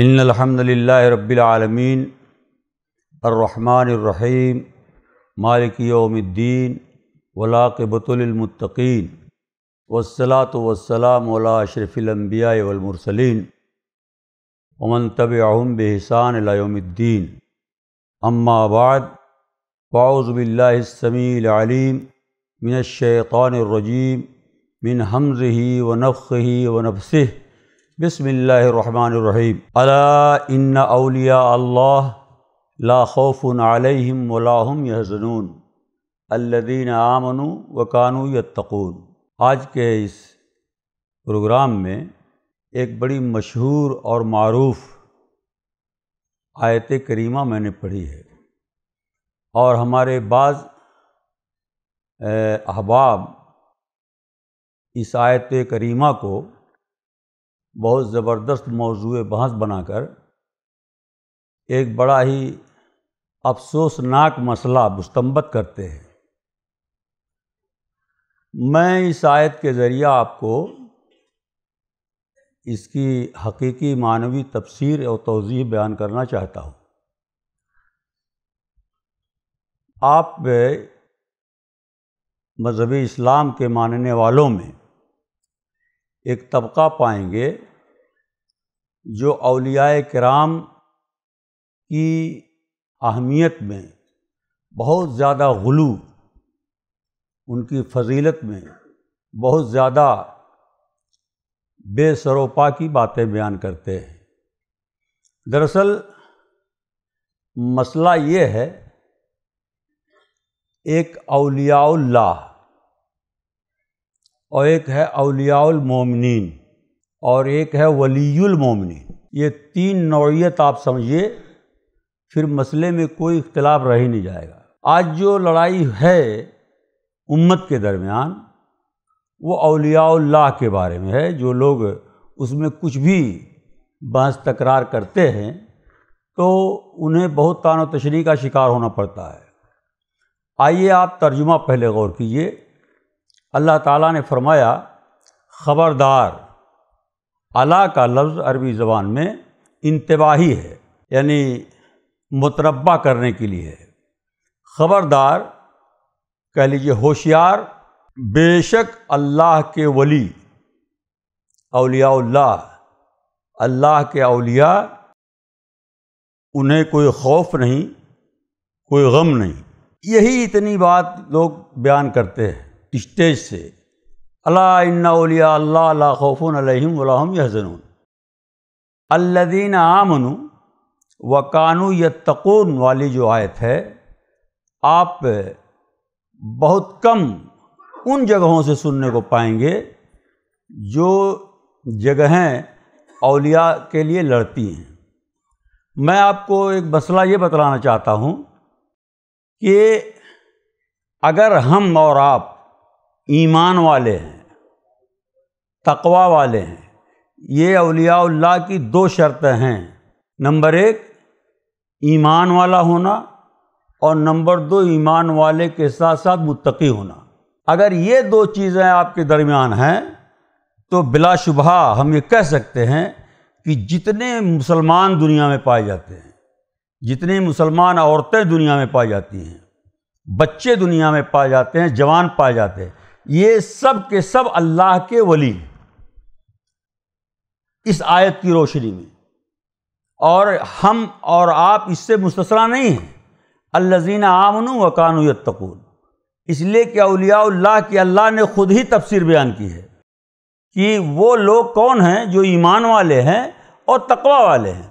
इनलहमदिल्ला रबालमीन अर्रहमानरहीम मालिक योमद्दीन वलाकबतुलमतकीन वसलात वसलाम वला अशरफ़िलम्बिया वलमरसलिन अमन तब आम बहसान अम्माबाद पाउज़बिल्लासमीम मिनशैतानरजीम मिन हमज़ ही व नफ़ ही व नफ़्सिह बसमीम अला अलिया अल्लाह ला खौफ़ुन अलैहिम वलाहम यहजनून अल्लदीन आमनु वकानु यत्तकून आज के इस प्रोग्राम में एक बड़ी मशहूर और मरूफ़ आयत करीमा मैंने पढ़ी है और हमारे बाज़ अहबाब इस आयत करीमा को बहुत ज़बरदस्त मौजू बहस बनाकर एक बड़ा ही अफसोसनाक मसला मुस्तमत करते हैं मैं इस आयत के ज़रिए आपको इसकी हकीकी मानवी तफसीर और तोज़ी बयान करना चाहता हूँ आप मज़हबी इस्लाम के मानने वालों में एक तबका पाएंगे जो अलिया कराम की अहमियत में बहुत ज़्यादा गलू उनकी फजीलत में बहुत ज़्यादा बेसरोपा की बातें बयान करते हैं दरअसल मसला ये है एक अलियाल्ला और एक है अलियाल मोमिन और एक है वलील ये तीन नौीयत आप समझिए फिर मसले में कोई इख्तलाफ रह ही नहीं जाएगा आज जो लड़ाई है उम्मत के दरमियान वो अलियाल्ला के बारे में है जो लोग उसमें कुछ भी बहस तकरार करते हैं तो उन्हें बहुत तान तशरी का शिकार होना पड़ता है आइए आप तर्जुमा पहले गौर कीजिए अल्लाह ताला ने फरमाया ख़बरदार अला का लफ्ज़ अरबी ज़बान में इंतबाही है यानी मुतरबा करने के लिए है ख़बरदार कह लीजिए होशियार बेशक अल्लाह के वली अलियाल्ला अल्लाह के अलिया उन्हें कोई खौफ नहीं कोई गम नहीं यही इतनी बात लोग बयान करते हैं स्टेज से अलाउलिया खौफ़ुन खौफन अलहम यहजनून अल्लदीन व कानू यत्तकून वाली जो आयत है आप बहुत कम उन जगहों से सुनने को पाएंगे जो जगहें अलिया के लिए लड़ती हैं मैं आपको एक मसला ये बतलाना चाहता हूँ कि अगर हम और आप ईमान वाले हैं तकवा वाले हैं ये अलियाल्ला की दो शर्तें हैं नंबर एक ईमान वाला होना और नंबर दो ईमान वाले के साथ साथ मुतकी होना अगर ये दो चीज़ें आपके दरमियान हैं तो बिलाशुबा हम ये कह सकते हैं कि जितने मुसलमान दुनिया में पाए जाते हैं जितने मुसलमान औरतें दुनिया में पाई जाती हैं बच्चे दुनिया में पाए जाते हैं जवान पाए जाते हैं ये सब के सब अल्लाह के वली हैं इस आयत की रोशनी में और हम और आप इससे मुस्तसरा नहीं हैं अल्लाजीन आमन व कानू यत्तकून इसलिए कि अलियाल्ला की अल्लाह ने खुद ही तफसीर बयान की है कि वो लोग कौन हैं जो ईमान वाले हैं और तकवा वाले हैं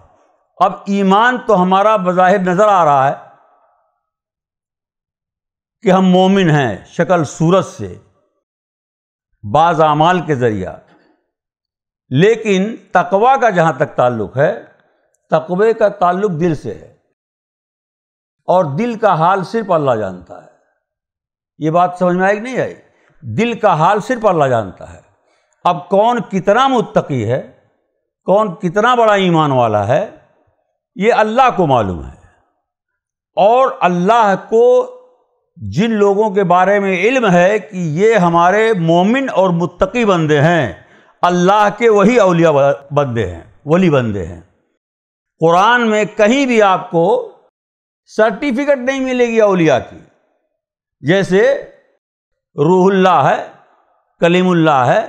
अब ईमान तो हमारा बज़ाहिर नज़र आ रहा है कि हम मोमिन हैं शक्ल सूरत से बाज़ अमाल के जरिए लेकिन तकवा का जहाँ तक ताल्लुक़ है तकवे का ताल्लुक़ दिल से है और दिल का हाल सिर्फ अल्लाह जानता है ये बात समझ में आई नहीं आई दिल का हाल सिर्फ अल्लाह जानता है अब कौन कितना मुत्तकी है कौन कितना बड़ा ईमान वाला है ये अल्लाह को मालूम है और अल्लाह को जिन लोगों के बारे में इल्म है कि ये हमारे मोमिन और मुत्तकी बंदे हैं अल्लाह के वही अलिया बंदे हैं वली बंदे हैं कुरान में कहीं भी आपको सर्टिफिकेट नहीं मिलेगी अलिया की जैसे रूहुल्ला है कलीमुल्ला है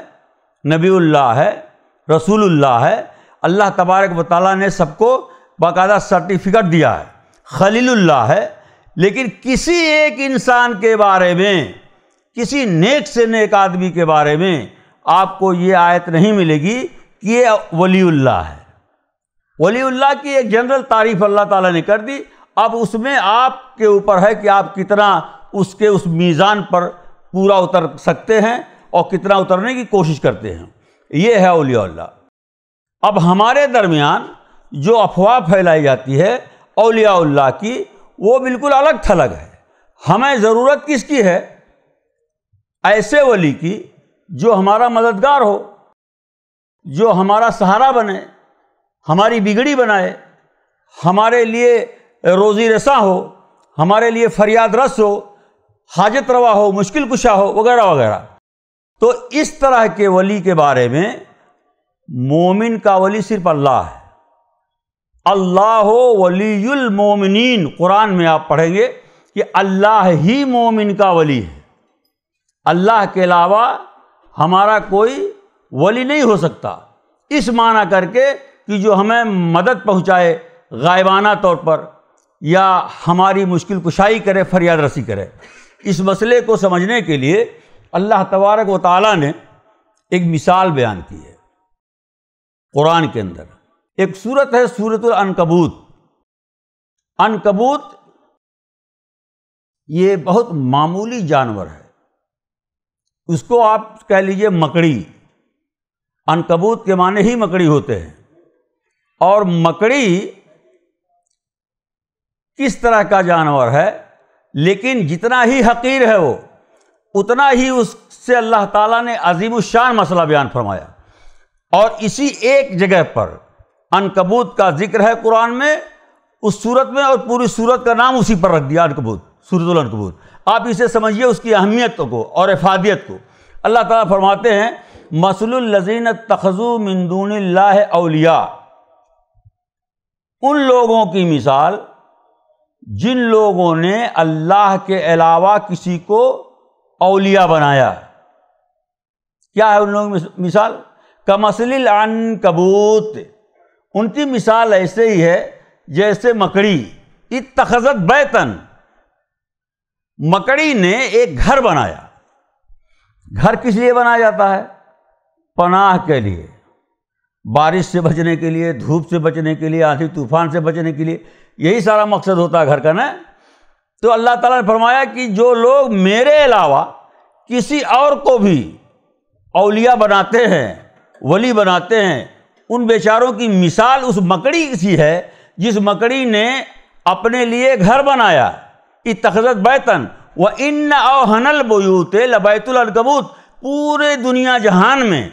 नबीउल्ला है रसूलुल्ला है अल्लाह तबारक वाली ने सबको बाकायदा सर्टिफिकेट दिया है खलीलुल्ला है लेकिन किसी एक इंसान के बारे में किसी नेक से नेक आदमी के बारे में आपको ये आयत नहीं मिलेगी कि ये वलीउल्ला है वलीउल्ला की एक जनरल तारीफ अल्लाह ताला ने कर दी अब उसमें आपके ऊपर है कि आप कितना उसके उस मीज़ान पर पूरा उतर सकते हैं और कितना उतरने की कोशिश करते हैं ये है अलिया अब हमारे दरमियान जो अफवाह फैलाई जाती है अलियाल्ला की वो बिल्कुल अलग थलग है हमें ज़रूरत किसकी है ऐसे वली की जो हमारा मददगार हो जो हमारा सहारा बने हमारी बिगड़ी बनाए हमारे लिए रोज़ी रसा हो हमारे लिए फरियाद रस हो हाजत रवा हो मुश्किल कुशा हो वगैरह वगैरह तो इस तरह के वली के बारे में मोमिन का वली सिर्फ अल्लाह है अल्लाह वलीमिन कुरान में आप पढ़ेंगे कि अल्लाह ही मोमिन का वली है अल्लाह के अलावा हमारा कोई वली नहीं हो सकता इस माना करके कि जो हमें मदद पहुंचाए गायबाना तौर पर या हमारी मुश्किल कुशाई करे फरियाद रसी करे इस मसले को समझने के लिए अल्लाह तबारक व ताली ने एक मिसाल बयान की है कुरान के अंदर एक सूरत है सूरत अनकबूत अनकबूत ये बहुत मामूली जानवर है उसको आप कह लीजिए मकड़ी अनकबूत के माने ही मकड़ी होते हैं और मकड़ी किस तरह का जानवर है लेकिन जितना ही हकीर है वो उतना ही उससे अल्लाह ताला ने अजीम शान मसला बयान फरमाया और इसी एक जगह पर अनकबूत का जिक्र है कुरान में उस सूरत में और पूरी सूरत का नाम उसी पर रख दिया अनकबूत सूरतुल अनकबूत आप इसे समझिए उसकी अहमियत को और अफादियत को अल्लाह ताला फरमाते हैं मसलजीन तखजू मंदून अलिया उन लोगों की मिसाल जिन लोगों ने अल्लाह के अलावा किसी को अलिया बनाया क्या है उन लोगों की मिसाल कमसल अन कबूत उनकी मिसाल ऐसे ही है जैसे मकड़ी इत तखजत बैतन मकड़ी ने एक घर बनाया घर किस लिए बनाया जाता है पनाह के लिए बारिश से बचने के लिए धूप से बचने के लिए आंधी तूफान से बचने के लिए यही सारा मकसद होता है घर का ना तो अल्लाह ताला ने फरमाया कि जो लोग मेरे अलावा किसी और को भी अलिया बनाते हैं वली बनाते हैं उन बेचारों की मिसाल उस मकड़ी सी है जिस मकड़ी ने अपने लिए घर बनाया इ तखजत बैतन व इन अहनल बयूत लबैतुलकबूत पूरे दुनिया जहान में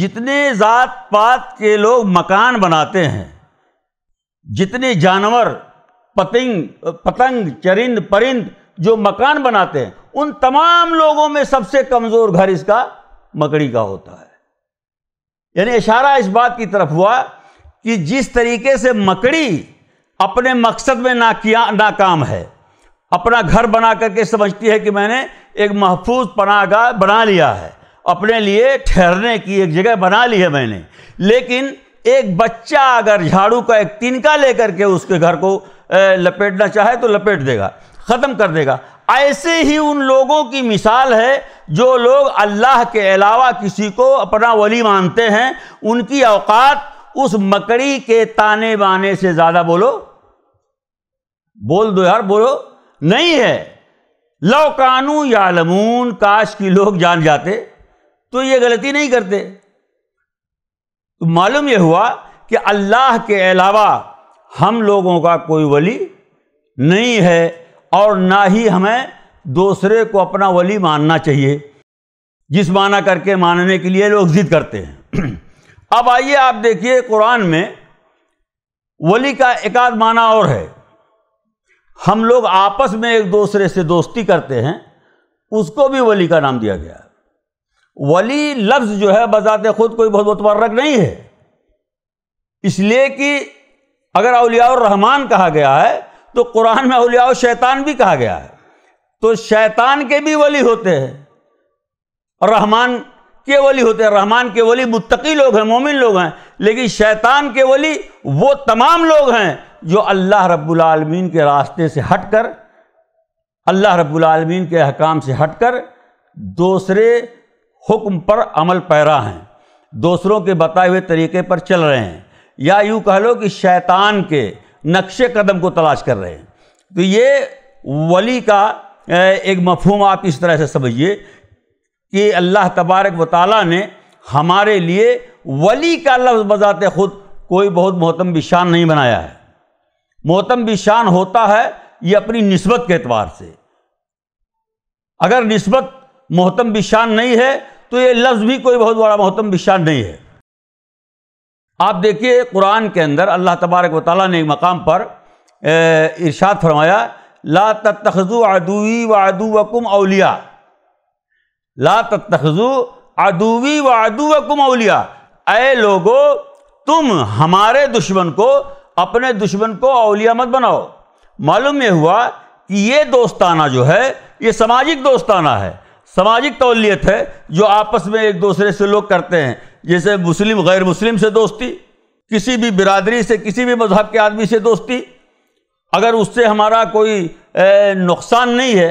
जितने ज़ात पात के लोग मकान बनाते हैं जितने जानवर पतंग पतंग चरिंद परिंद जो मकान बनाते हैं उन तमाम लोगों में सबसे कमज़ोर घर इसका मकड़ी का होता है यानी इशारा इस बात की तरफ हुआ कि जिस तरीके से मकड़ी अपने मकसद में ना किया नाकाम है अपना घर बना करके समझती है कि मैंने एक महफूज पनागाह बना लिया है अपने लिए ठहरने की एक जगह बना ली है मैंने लेकिन एक बच्चा अगर झाड़ू का एक तिनका लेकर के उसके घर को लपेटना चाहे तो लपेट देगा ख़त्म कर देगा ऐसे ही उन लोगों की मिसाल है जो लोग अल्लाह के अलावा किसी को अपना वली मानते हैं उनकी औकात उस मकड़ी के ताने बाने से ज़्यादा बोलो बोल दो यार बोलो नहीं है लौकानू या लमून काश की लोग जान जाते तो ये गलती नहीं करते तो मालूम यह हुआ कि अल्लाह के अलावा हम लोगों का कोई वली नहीं है और ना ही हमें दूसरे को अपना वली मानना चाहिए जिस माना करके मानने के लिए लोग जिद करते हैं अब आइए आप देखिए कुरान में वली का एकाध माना और है हम लोग आपस में एक दूसरे से दोस्ती करते हैं उसको भी वली का नाम दिया गया वली लफ्ज़ जो है बजात खुद कोई बहुत मुतमरक नहीं है इसलिए कि अगर अलिया रहमान कहा गया है तो कुरान में अलिया शैतान भी कहा गया है तो शैतान के भी वली होते हैं और रहमान के वली होते हैं रहमान के वली मुत्तकी लोग हैं मोमिन लोग हैं लेकिन शैतान के वली वो तमाम लोग हैं जो अल्लाह रब्बुलमीन के रास्ते से हट कर अल्लाह रब्बुलमीन के अहकाम से हट कर दूसरे हुक्म पर अमल पैरा हैं दूसरों के बताए हुए तरीके पर चल रहे हैं या यूँ कह लो कि शैतान के नक्शे कदम को तलाश कर रहे हैं तो ये वली का एक मफहम आप इस तरह से समझिए कि अल्लाह तबारक वाली ने हमारे लिए वली का लफ्ज़ बजाते खुद कोई बहुत मोहतम बिशान नहीं बनाया है मोहतम बिशान होता है ये अपनी नस्बत के एतबार से अगर नस्बत मोहतम बिशान नहीं है तो ये लफ्ज़ भी कोई बहुत बड़ा मोहतम बिशान नहीं है आप देखिए कुरान के अंदर अल्लाह तबारक वाली ने एक मकाम पर इर्शाद फरमाया ला तखजु अदूवी व अदू वकुम अलिया ला तखजु अदूवी व अदू वकुम अलिया ए लोगो तुम हमारे दुश्मन को अपने दुश्मन को अलिया मत बनाओ मालूम यह हुआ कि ये दोस्ताना जो है ये सामाजिक दोस्ताना है सामाजिक तौलियत है जो आपस में एक दूसरे से लोग करते हैं जैसे मुस्लिम गैर मुस्लिम से दोस्ती किसी भी बिरादरी से किसी भी मजहब के आदमी से दोस्ती अगर उससे हमारा कोई नुकसान नहीं है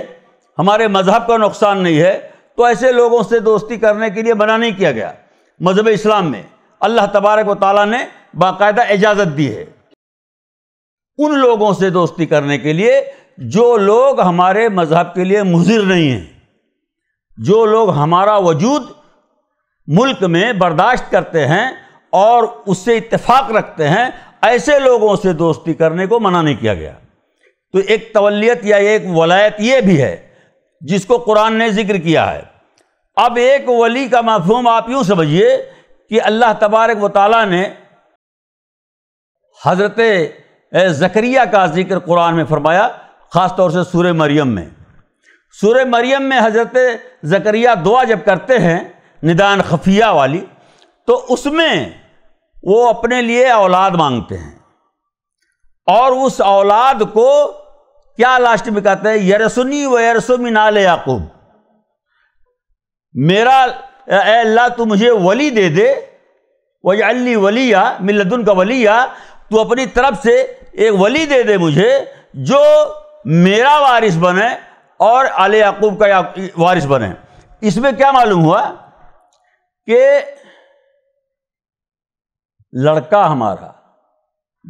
हमारे मजहब का नुकसान नहीं है तो ऐसे लोगों से दोस्ती करने के लिए मना नहीं किया गया मजहब इस्लाम में अल्लाह तबारक व ताली ने बाकायदा इजाज़त दी है उन लोगों से दोस्ती करने के लिए जो लोग हमारे मजहब के लिए मुजिर नहीं हैं जो लोग हमारा वजूद मुल्क में बर्दाश्त करते हैं और उससे इत्तेफाक रखते हैं ऐसे लोगों से दोस्ती करने को मना नहीं किया गया तो एक तवलियत या एक वलायत ये भी है जिसको कुरान ने जिक्र किया है अब एक वली का मफहूम आप यूँ समझिए कि अल्लाह तबारक व ने हज़रत जकरिया का जिक्र कुरान में फरमाया ख़ास तौर से सूर्य मरियम में सूर्य मरियम में हज़रत जकरिया दुआ जब करते हैं निदान खफिया वाली तो उसमें वो अपने लिए औलाद मांगते हैं और उस औलाद को क्या लास्ट में कहते हैं यरसुनी व यरसुमी याकूब मेरा अल्लाह तू मुझे वली दे दे वही अली वलिया मिलदुन का वलिया तू अपनी तरफ से एक वली दे दे मुझे जो मेरा वारिस बने और अले याकूब का वारिस बने इसमें क्या मालूम हुआ कि लड़का हमारा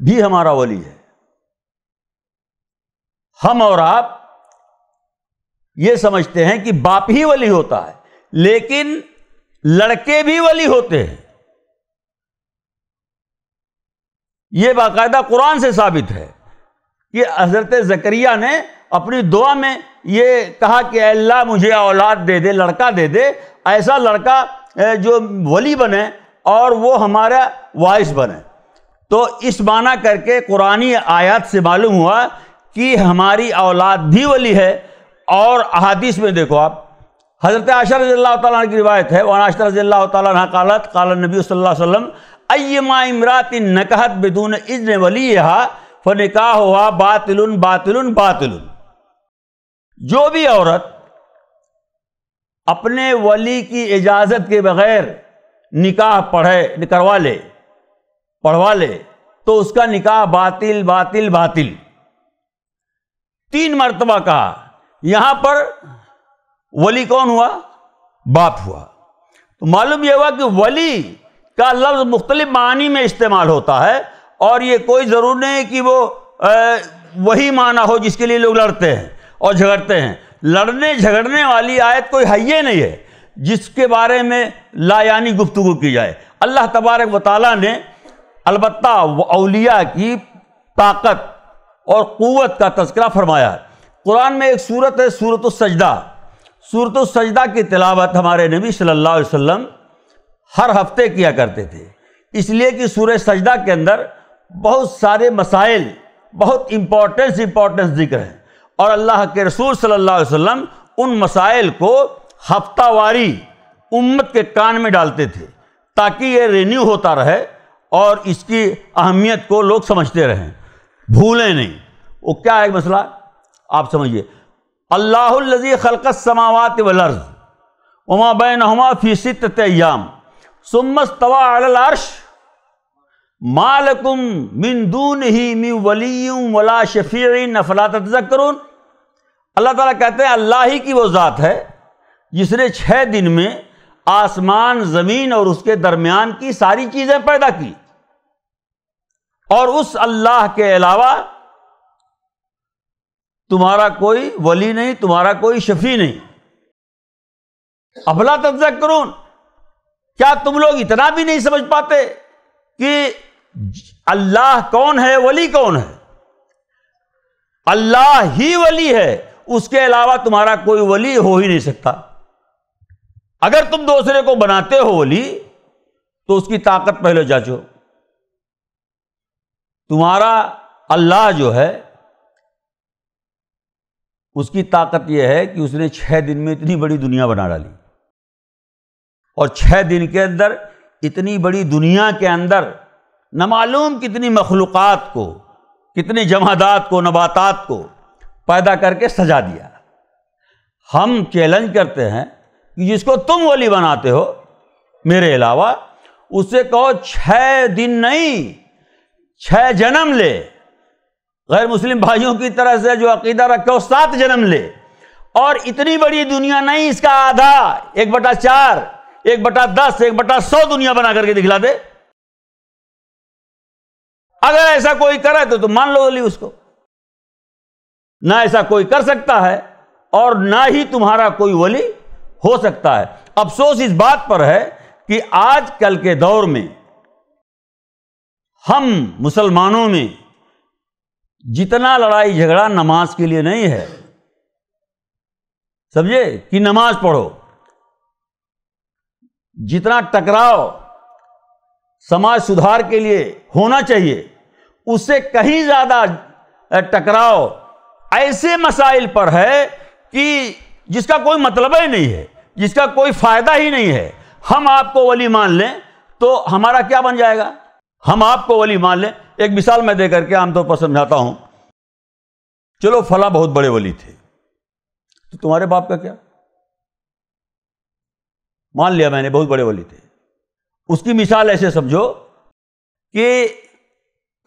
भी हमारा वली है हम और आप ये समझते हैं कि बाप ही वली होता है लेकिन लड़के भी वली होते हैं यह बाकायदा कुरान से साबित है कि हजरत जकरिया ने अपनी दुआ में यह कहा कि अल्लाह मुझे औलाद दे दे लड़का दे दे ऐसा लड़का जो वली बने और वो हमारा वाइस बने तो इस माना करके कुरानी आयत से मालूम हुआ कि हमारी औलाद भी वली है और अहादीस में देखो आप हज़रत आशा रजी अल्लाह की रिवायत है वन आशा रजी अल्लाह तला कालत काल नबी वसल्लम अय्यमा इमरात नकहत बेदून इजन वली यहा फ़निका हुआ बातिल बातिल बातिल जो भी औरत अपने वली की इजाज़त के बगैर निकाह पढ़े करवा ले पढ़वा ले तो उसका निकाह बातिल बातिल बातिल तीन मरतबा कहा यहां पर वली कौन हुआ बाप हुआ तो मालूम यह हुआ कि वली का लफ्ज मुख्तलिफ मानी में इस्तेमाल होता है और ये कोई ज़रूर नहीं कि वो आ, वही माना हो जिसके लिए लोग लड़ते हैं और झगड़ते हैं लड़ने झगड़ने वाली आयत कोई है नहीं है जिसके बारे में लायानी गुफ्तु की जाए अल्लाह तबारक वाली ने अलबत् अलिया की ताकत और क़वत का तस्करा फरमाया है कुरान में एक सूरत है सूरत सजदा सूरत सजदा की तलावत हमारे नबी सल्लल्लाहु अलैहि वसल्लम हर हफ्ते किया करते थे इसलिए कि सूर सजदा के अंदर बहुत सारे मसाइल बहुत इम्पोर्टेंस इम्पोर्टेंस जिक्र हैं और अल्लाह के रसूल सल्लल्लाहु अलैहि वसल्लम उन मसाइल को हफ्तावारी उम्मत के कान में डालते थे ताकि ये रिन्यू होता रहे और इसकी अहमियत को लोग समझते रहें भूलें नहीं वो क्या है मसला आप समझिए अल्लाजी खलकत समावत वर्ज उमा बैन हमा फ़ी सित तयाम सुमस तवा अल अर्श मालकुम मिनदून ही मी वलीम वला शफ़ी नफला तजकरून अल्लाह ताला कहते हैं अल्लाह ही की वो ज़ात है जिसने छः दिन में आसमान ज़मीन और उसके दरमियान की सारी चीज़ें पैदा की और उस अल्लाह के अलावा तुम्हारा कोई वली नहीं तुम्हारा कोई शफ़ी नहीं अफला तजक करून क्या तुम लोग इतना भी नहीं समझ पाते कि अल्लाह कौन है वली कौन है अल्लाह ही वली है उसके अलावा तुम्हारा कोई वली हो ही नहीं सकता अगर तुम दूसरे को बनाते हो वली तो उसकी ताकत पहले जांचो तुम्हारा अल्लाह जो है उसकी ताकत यह है कि उसने छह दिन में इतनी बड़ी दुनिया बना डाली और छह दिन के अंदर इतनी बड़ी दुनिया के अंदर न मालूम कितनी मखलूक़ को कितनी जमादात को नबातात को पैदा करके सजा दिया हम चैलेंज करते हैं कि जिसको तुम वली बनाते हो मेरे अलावा उसे कहो छः दिन नहीं छः जन्म ले गैर मुस्लिम भाइयों की तरह से जो अकीदा रखे हो सात जन्म ले और इतनी बड़ी दुनिया नहीं इसका आधा एक बटा चार एक बटा दस एक बटा सौ दुनिया बना करके दिखला दे अगर ऐसा कोई करे तो तुम तो मान लो अली उसको ना ऐसा कोई कर सकता है और ना ही तुम्हारा कोई वली हो सकता है अफसोस इस बात पर है कि आजकल के दौर में हम मुसलमानों में जितना लड़ाई झगड़ा नमाज के लिए नहीं है समझे कि नमाज पढ़ो जितना टकराव समाज सुधार के लिए होना चाहिए उससे कहीं ज़्यादा टकराव ऐसे मसाइल पर है कि जिसका कोई मतलब ही नहीं है जिसका कोई फ़ायदा ही नहीं है हम आपको वली मान लें तो हमारा क्या बन जाएगा हम आपको वली मान लें एक मिसाल मैं दे करके आमतौर पर समझाता हूं चलो फला बहुत बड़े वली थे तो तुम्हारे बाप का क्या मान लिया मैंने बहुत बड़े वली थे उसकी मिसाल ऐसे समझो कि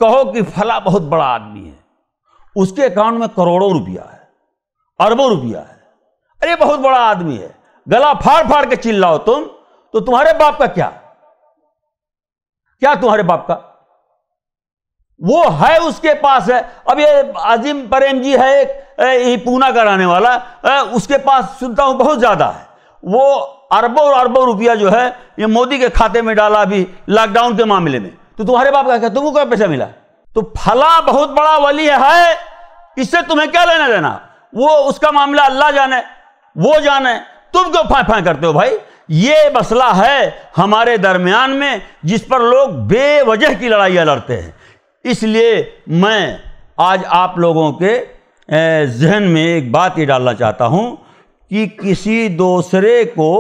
कहो कि फला बहुत बड़ा आदमी है उसके अकाउंट में करोड़ों रुपया है अरबों रुपया है अरे बहुत बड़ा आदमी है गला फाड़ फाड़ के चिल्लाओ तुम तो तुम्हारे बाप का क्या क्या तुम्हारे बाप का वो है उसके पास है अब ये अजीम प्रेम जी है एक पूना का रहने वाला उसके पास सुनता हूं बहुत ज्यादा है वो अरबों अरबों रुपया जो है ये मोदी के खाते में डाला अभी लॉकडाउन के मामले में तो तुम्हारे बाप का तुमको क्या पैसा मिला तो फला बहुत बड़ा वली है इससे तुम्हें क्या लेना देना वो उसका मामला अल्लाह जाने वो जाने तुम क्यों फाय फाय करते हो भाई ये मसला है हमारे दरमियान में जिस पर लोग बेवजह की लड़ाइयाँ लड़ते हैं इसलिए मैं आज आप लोगों के जहन में एक बात ये डालना चाहता हूँ कि किसी दूसरे को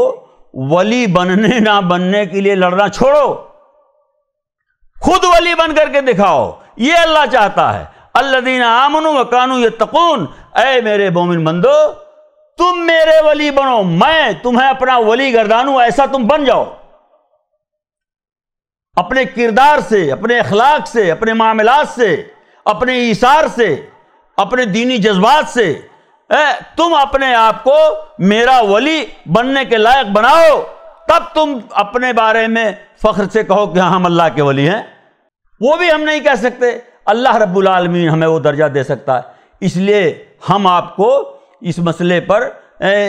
वली बनने ना बनने के लिए लड़ना छोड़ो खुद वली बन करके दिखाओ ये अल्लाह चाहता है अल्लादीन आमनु वकानु ये तकून अय मेरे बोमिन बंदो तुम मेरे वली बनो मैं तुम्हें अपना वली गर्दानू ऐसा तुम बन जाओ अपने किरदार से अपने अखलाक से अपने मामलात से अपने इशार से अपने दीनी जज्बात से ए, तुम अपने आप को मेरा वली बनने के लायक बनाओ तब तुम अपने बारे में फ़ख्र से कहो कि हाँ हम अल्लाह के वली हैं वो भी हम नहीं कह सकते अल्लाह रब्बुल आलमीन हमें वो दर्जा दे सकता है इसलिए हम आपको इस मसले पर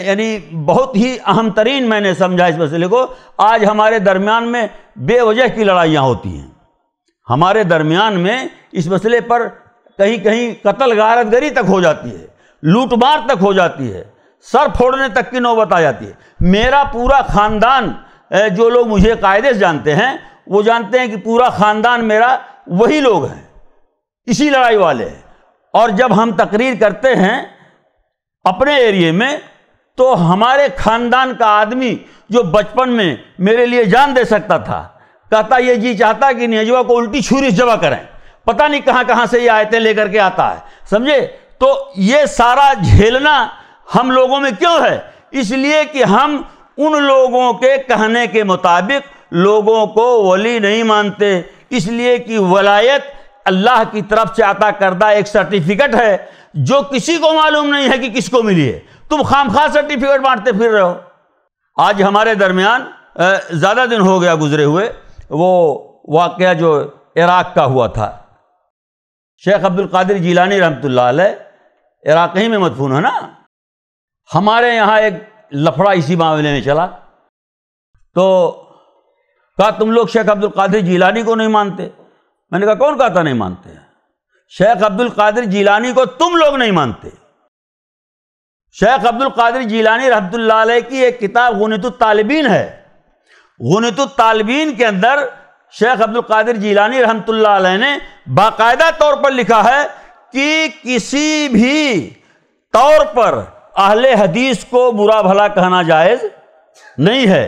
यानी बहुत ही अहम तरीन मैंने समझा इस मसले को आज हमारे दरमियान में बेवजह की लड़ाइयाँ होती हैं हमारे दरमियान में इस मसले पर कहीं कहीं कत्ल गारत गरी तक हो जाती है लूटमार तक हो जाती है सर फोड़ने तक की नौबत आ जाती है मेरा पूरा ख़ानदान जो लोग मुझे कायदे से जानते हैं वो जानते हैं कि पूरा ख़ानदान मेरा वही लोग हैं इसी लड़ाई वाले हैं और जब हम तकरीर करते हैं अपने एरिए में तो हमारे ख़ानदान का आदमी जो बचपन में मेरे लिए जान दे सकता था कहता ये जी चाहता कि नेजवा को उल्टी छुरी जमा करें पता नहीं कहाँ कहाँ से ये आयतें लेकर के आता है समझे तो ये सारा झेलना हम लोगों में क्यों है इसलिए कि हम उन लोगों के कहने के मुताबिक लोगों को वली नहीं मानते इसलिए कि वलायत अल्लाह की तरफ से अता करदा एक सर्टिफिकेट है जो किसी को मालूम नहीं है कि किसको मिली है तुम खाम खास सर्टिफिकेट बांटते फिर रहे हो आज हमारे दरमियान ज़्यादा दिन हो गया गुजरे हुए वो वाक़ जो इराक़ का हुआ था शेख अब्दुल कादिर जीलानी रहमत इराक़ ही में मदफून है ना हमारे यहाँ एक लफड़ा इसी मामले में चला तो कहा तुम लोग शेख अब्दुल कादिर जीलानी को नहीं मानते मैंने कहा कौन कहता नहीं मानते हैं शेख अब्दुल कादिर जीलानी को तुम लोग नहीं मानते शेख अब्दुल कादिर जीलानी रहमतुल्ला की एक किताब गुनतु है गुनतु के अंदर शेख अब्दुल कादिर जीलानी रहमतुल्ला ने बाकायदा तौर पर लिखा है कि किसी भी तौर पर अहले हदीस को बुरा भला कहना जायज़ नहीं है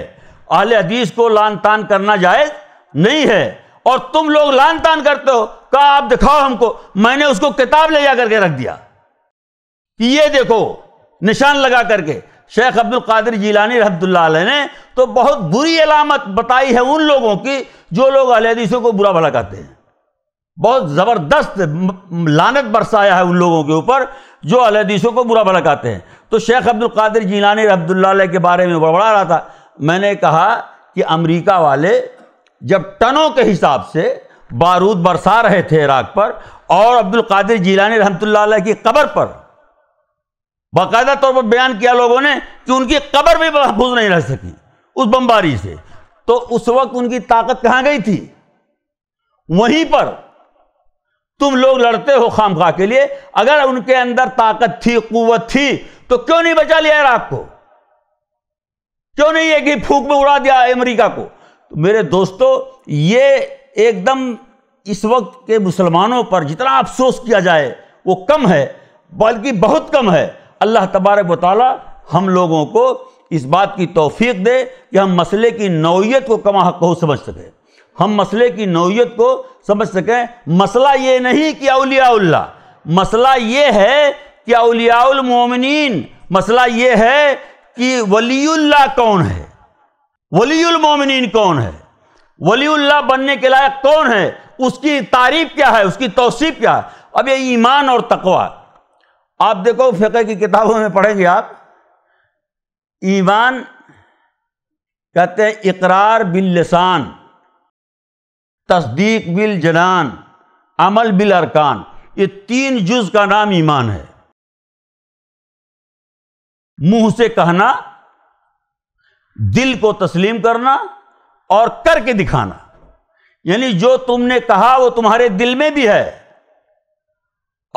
आले हदीस को लान तान करना जायज़ नहीं है और तुम लोग लान तान करते हो कहा आप दिखाओ हमको मैंने उसको किताब ले जा करके रख दिया कि ये देखो निशान लगा करके शेख अब्दुल कादिर जीलानी रहमतुल्ला ने तो बहुत बुरी अलामत बताई है उन लोगों की जो लोग हदीसों को बुरा भला कहते हैं बहुत ज़बरदस्त लानत बरसाया है उन लोगों के ऊपर जो अहदीसों को बुरा भला कहते हैं तो शेख अब्दुल कादिर जीलानी रहमतुल्ला के बारे में बड़बड़ा रहा था मैंने कहा कि अमेरिका वाले जब टनों के हिसाब से बारूद बरसा रहे थे इराक पर और अब्दुल कादिर जीलानी रहमतुल्लाह की कबर पर बाकायदा तौर पर बयान किया लोगों ने कि उनकी कबर भी महफूज नहीं रह सकी उस बमबारी से तो उस वक्त उनकी ताकत कहाँ गई थी वहीं पर तुम लोग लड़ते हो खाम खा के लिए अगर उनके अंदर ताकत थी कुत थी तो क्यों नहीं बचा लिया इराक को क्यों नहीं है कि फूक में उड़ा दिया अमेरिका को तो मेरे दोस्तों ये एकदम इस वक्त के मुसलमानों पर जितना अफसोस किया जाए वो कम है बल्कि बहुत कम है अल्लाह तबारक वाली हम लोगों को इस बात की तौफीक दे कि हम मसले की नौीयत को कमा हक को समझ सकें हम मसले की नौीयत को समझ सकें मसला ये नहीं कि अलियाल्ला मसला ये है कि अलियामिन मसला ये है कि वलीउल्ला कौन है वलीउल मोमिनीन कौन है वलीउल्ला बनने के लायक कौन है उसकी तारीफ क्या है उसकी तोसीफ क्या है अब ये ईमान और तकवा आप देखो फ़िके की किताबों में पढ़ेंगे आप ईमान कहते हैं इकरार बिल लसान तस्दीक बिल जनान अमल बिल अरकान ये तीन जुज का नाम ईमान है मुंह से कहना दिल को तस्लीम करना और करके दिखाना यानी जो तुमने कहा वो तुम्हारे दिल में भी है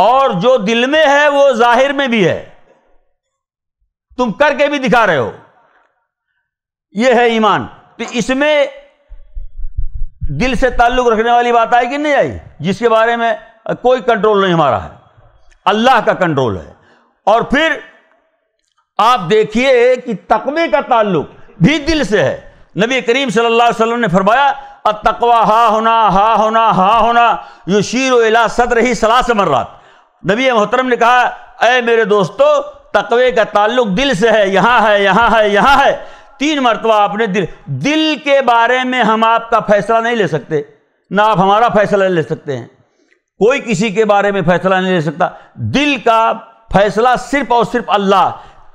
और जो दिल में है वो जाहिर में भी है तुम करके भी दिखा रहे हो ये है ईमान तो इसमें दिल से ताल्लुक रखने वाली बात आई कि नहीं आई जिसके बारे में कोई कंट्रोल नहीं हमारा है अल्लाह का कंट्रोल है और फिर आप देखिए कि तकवे का ताल्लुक भी दिल से है नबी करीम सल्लल्लाहु अलैहि वसल्लम ने फरमाया अतकवा हा होना हा होना हा होना यो शीर इला सदर ही सलाह से मर्रात नबी मोहतरम ने कहा अय मेरे दोस्तों तकवे का ताल्लुक दिल से है यहाँ है यहाँ है यहाँ है तीन मरतबा आपने दिल दिल के बारे में हम आपका फैसला नहीं ले सकते ना आप हमारा फैसला ले सकते हैं कोई किसी के बारे में फैसला नहीं ले सकता दिल का फैसला सिर्फ और सिर्फ अल्लाह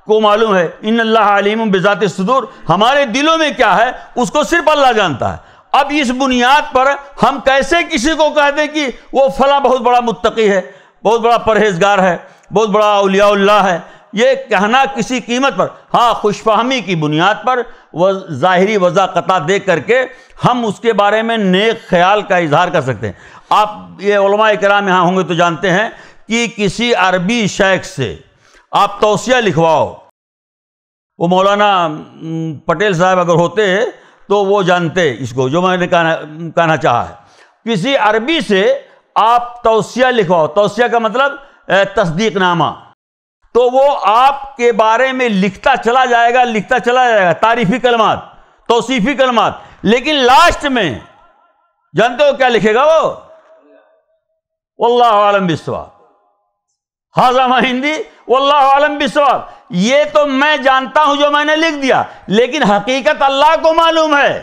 को मालूम है इन अल्लाह आलिम बेजात सदूर हमारे दिलों में क्या है उसको सिर्फ अल्लाह जानता है अब इस बुनियाद पर हम कैसे किसी को कह दें कि वो फला बहुत बड़ा मुतकी है बहुत बड़ा परहेजगार है बहुत बड़ा अलियाल्ला है ये कहना किसी कीमत पर हाँ खुशफहमी की बुनियाद पर व ज़ाहरी वजाकता दे करके हम उसके बारे में नेक ख्याल का इजहार कर सकते हैं आप ये कराम यहाँ होंगे तो जानते हैं कि किसी अरबी शेख से आप तोसिया लिखवाओ वो मौलाना पटेल साहब अगर होते तो वो जानते इसको जो मैंने कहना कहना चाहा है किसी अरबी से आप तोसिया लिखवाओ तोसिया का मतलब तस्दीकनामा तो वो आपके बारे में लिखता चला जाएगा लिखता चला जाएगा तारीफी कलमात तोसीफी कलमात लेकिन लास्ट में जानते हो क्या लिखेगा वो अल्लाह आलम विश्वास हाजामा हिंदी वल्लाह आलम बिसवाब ये तो मैं जानता हूं जो मैंने लिख दिया लेकिन हकीकत अल्लाह को मालूम है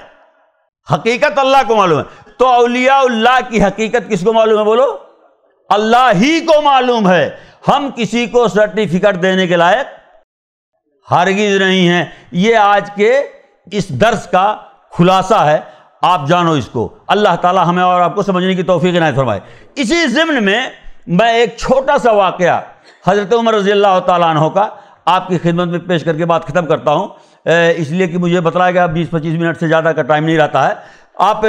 हकीकत अल्लाह को मालूम है तो अलिया की हकीकत किसको मालूम है बोलो अल्लाह ही को मालूम है हम किसी को सर्टिफिकेट देने के लायक हरगिज नहीं है ये आज के इस दर्स का खुलासा है आप जानो इसको अल्लाह ताला हमें और आपको समझने की तोफीक नहीं फरमाए इसी ज़िम्न में मैं एक छोटा सा वाक़ हज़रत उमर रज़ी अल्लाह तह का आपकी खिदमत में पेश करके बात ख़त्म करता हूँ इसलिए कि मुझे बताया गया बीस पच्चीस मिनट से ज़्यादा का टाइम नहीं रहता है आप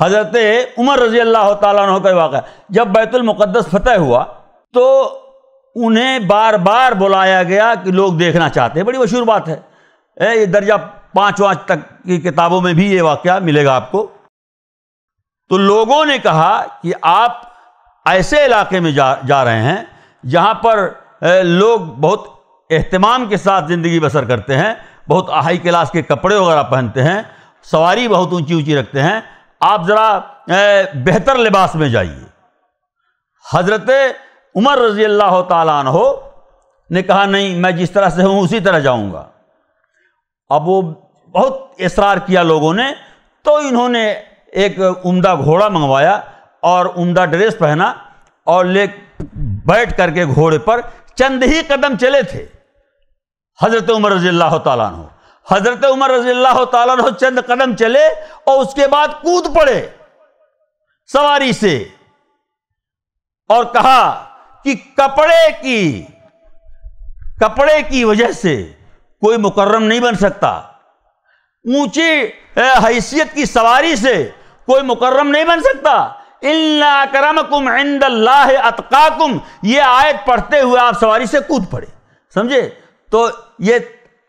हज़रत उमर रज़ी अल्लाह तह का वाक़ जब बैतुलमक़दस फतेह हुआ तो उन्हें बार बार बुलाया गया कि लोग देखना चाहते हैं बड़ी मशहूर बात है ये दर्जा पाँच वाँच तक की किताबों में भी ये वाक़ मिलेगा आपको तो लोगों ने कहा कि आप ऐसे इलाके में जा जा रहे हैं जहाँ पर लोग बहुत अहतमाम के साथ ज़िंदगी बसर करते हैं बहुत हाई क्लास के कपड़े वगैरह पहनते हैं सवारी बहुत ऊंची ऊंची रखते हैं आप ज़रा बेहतर लिबास में जाइए हज़रत उमर रज़ी अल्लाह तन हो ने कहा नहीं मैं जिस तरह से हूँ उसी तरह जाऊँगा अब वो बहुत इसरार किया लोगों ने तो इन्होंने एक उम्दा घोड़ा मंगवाया और उमदा ड्रेस पहना और ले बैठ करके घोड़े पर चंद ही कदम चले थे हज़रत उमर रजी अल्लाह तु हज़रत उमर रजी अल्लाह तु चंद कदम चले और उसके बाद कूद पड़े सवारी से और कहा कि कपड़े की कपड़े की वजह से कोई मुकर्रम नहीं बन सकता ऊंची हैसियत की सवारी से कोई मुकर्रम नहीं बन सकता करमकुम अतकाकुम ये आयत पढ़ते हुए आप सवारी से कूद पड़े समझे तो ये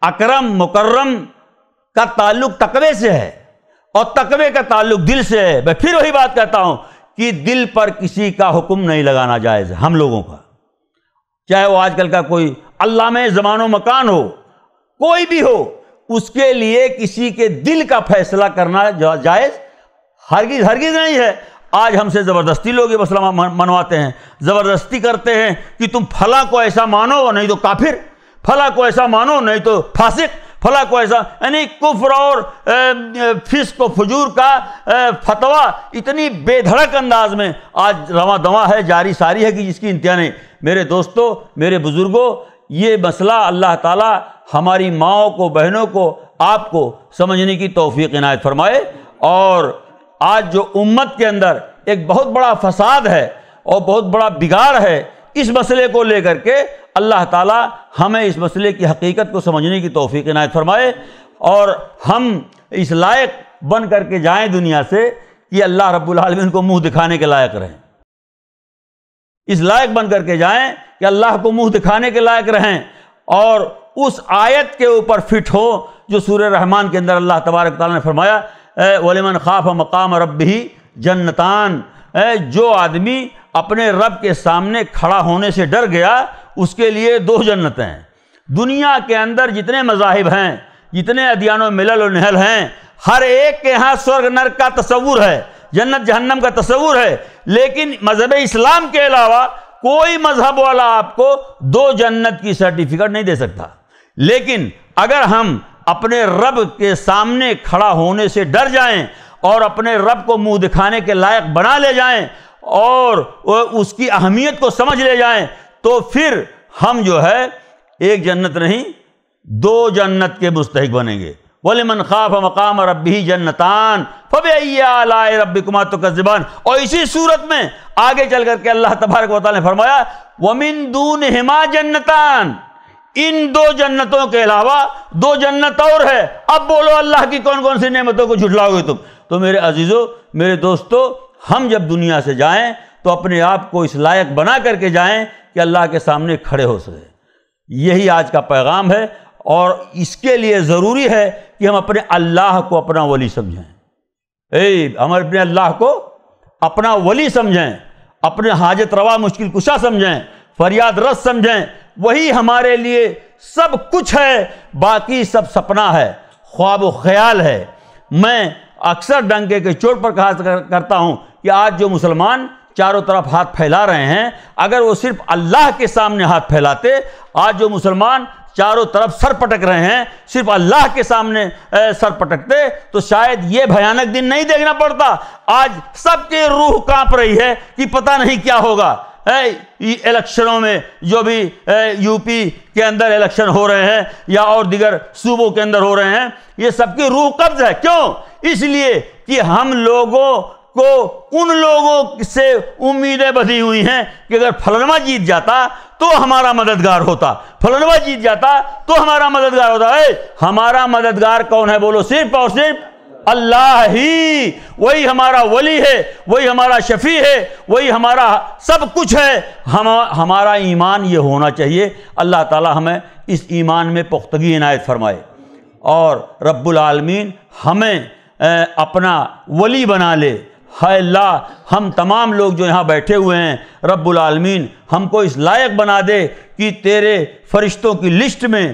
अकरम मुकर्रम का ताल्लुक तकवे से है और तकवे का ताल्लुक दिल से है मैं फिर वही बात कहता हूं कि दिल पर किसी का हुक्म नहीं लगाना जायज़ हम लोगों का चाहे वो आजकल का कोई अल्लाह में जमानो मकान हो कोई भी हो उसके लिए किसी के दिल का फैसला करना जायज़ हरगिज हरगिज नहीं है आज हमसे ज़बरदस्ती लोग ये मसला मनवाते हैं ज़बरदस्ती करते हैं कि तुम फला को ऐसा मानो नहीं तो काफिर फला को ऐसा मानो नहीं तो फासिक फला को ऐसा यानी कुफर और फिस को फजूर का फतवा इतनी बेधड़क अंदाज में आज रवा दवा है जारी सारी है कि जिसकी इंतहा नहीं मेरे दोस्तों मेरे बुज़ुर्गों ये मसला अल्लाह ताला हमारी माओ को बहनों को आपको समझने की तोफ़ी इनायत फरमाए और आज जो उम्मत के अंदर एक बहुत बड़ा फसाद है और बहुत बड़ा बिगाड़ है इस मसले को लेकर के अल्लाह ताला हमें इस मसले की हकीकत को समझने की तोफ़ी नायत फरमाए और हम इस लायक बन करके जाएं दुनिया से कि अल्लाह रब्बुल आलमीन को मुंह दिखाने के लायक रहें इस लायक बन करके जाएं कि अल्लाह को मुंह दिखाने के लायक रहें और उस आयत के ऊपर फिट हो जो सूर्य रहमान के अंदर अल्लाह तबारक ताला ने फरमाया वलेमन खाफ मकाम रब ही जन्नतान जो आदमी अपने रब के सामने खड़ा होने से डर गया उसके लिए दो जन्नत हैं दुनिया के अंदर जितने मजाहिब हैं जितने अदियान मिलल और नहल हैं हर एक के यहाँ स्वर्ग नर का तस्वूर है जन्नत जहन्नम का तस्वूर है लेकिन मजहब इस्लाम के अलावा कोई मजहब वाला आपको दो जन्नत की सर्टिफिकेट नहीं दे सकता लेकिन अगर हम अपने रब के सामने खड़ा होने से डर जाएं और अपने रब को मुंह दिखाने के लायक बना ले जाएं और उसकी अहमियत को समझ ले जाएं तो फिर हम जो है एक जन्नत नहीं दो जन्नत के मुस्तक बनेंगे मन खाफ मकाम रबी जन्नतान फ़बैलाए रब कुमार तो कस्बान और इसी सूरत में आगे चल करके अल्लाह तबारक वाले ने फरमाया वमिन दून हिमा जन्नतान इन दो जन्नतों के अलावा दो जन्नत और है अब बोलो अल्लाह की कौन कौन सी नेमतों को झुठलाओगे तुम तो मेरे अजीज़ों मेरे दोस्तों हम जब दुनिया से जाएं तो अपने आप को इस लायक बना करके जाएं कि अल्लाह के सामने खड़े हो सकें यही आज का पैगाम है और इसके लिए ज़रूरी है कि हम अपने अल्लाह को अपना वली समझें ए हम अपने अल्लाह को अपना वली समझें अपने हाजत रवा मुश्किल कुशा समझें फरियाद रस समझें वही हमारे लिए सब कुछ है बाकी सब सपना है ख्वाब ख्याल है मैं अक्सर डंके के चोट पर कहा करता हूँ कि आज जो मुसलमान चारों तरफ हाथ फैला रहे हैं अगर वो सिर्फ अल्लाह के सामने हाथ फैलाते आज जो मुसलमान चारों तरफ सर पटक रहे हैं सिर्फ अल्लाह के सामने सर पटकते तो शायद ये भयानक दिन नहीं देखना पड़ता आज सबके रूह कांप रही है कि पता नहीं क्या होगा इलेक्शनों में जो भी यूपी के अंदर इलेक्शन हो रहे हैं या और दिगर सूबों के अंदर हो रहे हैं ये सबकी रूह कब्ज है क्यों इसलिए कि हम लोगों को उन लोगों से उम्मीदें बधी हुई हैं कि अगर फलनवा जीत जाता तो हमारा मददगार होता फलनवा जीत जाता तो हमारा मददगार होता है हमारा मददगार कौन है बोलो सिर्फ और सिर्फ अल्लाह ही वही हमारा वली है वही हमारा शफी है वही हमारा सब कुछ है हम हमारा ईमान ये होना चाहिए अल्लाह ताला हमें इस ईमान में पुख्तगी इनायत फरमाए और रब्बुल आलमीन हमें अपना वली बना ले है अल्लाह हम तमाम लोग जो यहाँ बैठे हुए हैं रब्बुल आलमीन हमको इस लायक बना दे कि तेरे फरिश्तों की लिस्ट में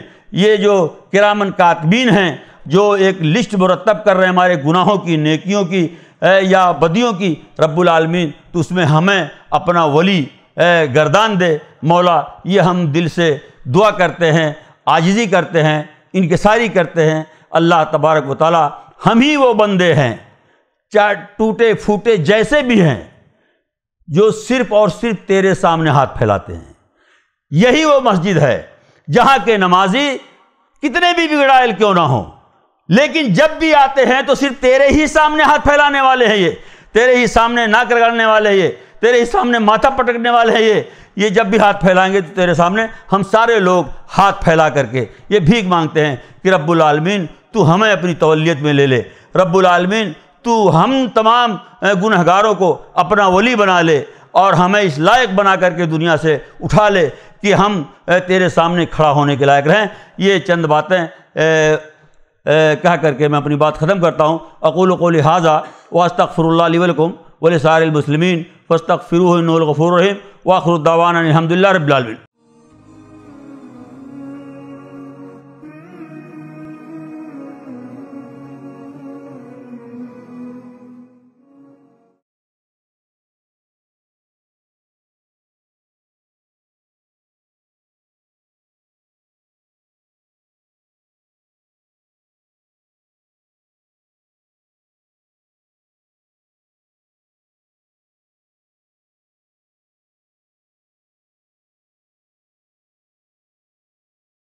ये जो किरामन कातबीन हैं जो एक लिस्ट मुरतब कर रहे हैं हमारे गुनाहों की नेकियों की या बदियों की रब्बुलमीन तो उसमें हमें अपना वली गर्दान दे मौला ये हम दिल से दुआ करते हैं आजिज़ी करते हैं इनकसारी करते हैं अल्लाह तबारक व हम ही वो बंदे हैं चाहे टूटे फूटे जैसे भी हैं जो सिर्फ़ और सिर्फ तेरे सामने हाथ फैलाते हैं यही वो मस्जिद है जहाँ के नमाजी कितने भी बिगड़ायल क्यों ना हों लेकिन जब भी आते हैं तो सिर्फ तेरे ही सामने हाथ फैलाने वाले हैं ये तेरे ही सामने नाक रगड़ने वाले हैं ये तेरे ही सामने माथा पटकने वाले हैं ये ये जब भी हाथ फैलाएंगे तो तेरे सामने हम सारे लोग हाथ फैला करके ये भीख मांगते हैं कि रब्बुल आलमीन तू हमें अपनी तवलियत में ले ले रब्बुल आलमीन तू हम तमाम गुनहगारों को अपना वली बना ले और हमें इस लायक बना करके दुनिया से उठा ले कि हम तेरे सामने खड़ा होने के लायक रहें ये चंद बातें कह करके मैं अपनी बात ख़त्म करता हूँ अकूल को लिहाजा वास्तफ़रकम वसारमसलमिन फ़स्तफ़िर गफ़ूर रहीम वाखरुद्दावान अलहमदिल्ला रबालमिन